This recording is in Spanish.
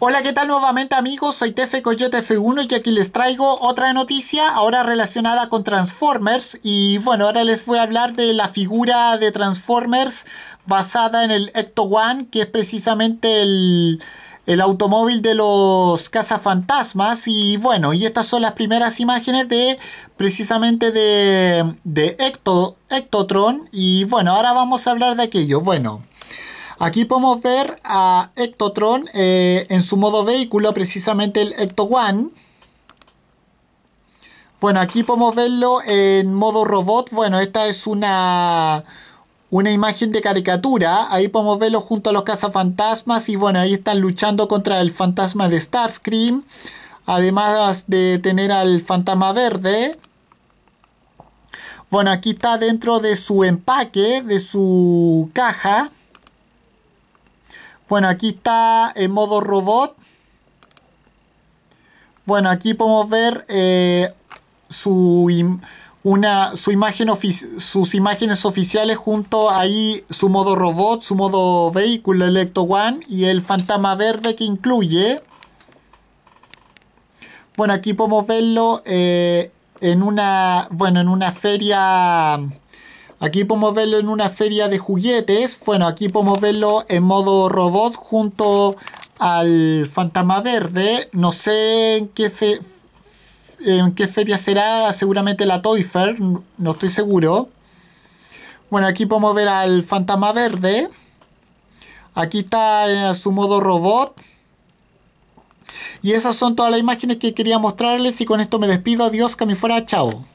Hola, ¿qué tal nuevamente amigos? Soy Tefe Coyote F1 y aquí les traigo otra noticia ahora relacionada con Transformers y bueno, ahora les voy a hablar de la figura de Transformers basada en el Ecto One que es precisamente el, automóvil de los cazafantasmas y bueno, y estas son las primeras imágenes de precisamente de, de Ecto, Ectotron y bueno, ahora vamos a hablar de aquello, bueno... Aquí podemos ver a Ectotron eh, en su modo vehículo, precisamente el Ecto One. Bueno, aquí podemos verlo en modo robot. Bueno, esta es una, una imagen de caricatura. Ahí podemos verlo junto a los cazafantasmas. Y bueno, ahí están luchando contra el fantasma de Starscream. Además de tener al fantasma verde. Bueno, aquí está dentro de su empaque, de su caja. Bueno, aquí está en modo robot. Bueno, aquí podemos ver eh, su, una, su imagen sus imágenes oficiales junto ahí su modo robot, su modo vehículo Electo One y el fantasma verde que incluye. Bueno, aquí podemos verlo eh, en una, bueno, en una feria Aquí podemos verlo en una feria de juguetes. Bueno, aquí podemos verlo en modo robot junto al fantasma verde. No sé en qué, en qué feria será, seguramente la Toy Fair, no estoy seguro. Bueno, aquí podemos ver al fantasma verde. Aquí está eh, su modo robot. Y esas son todas las imágenes que quería mostrarles y con esto me despido. Adiós, que fuera, chao.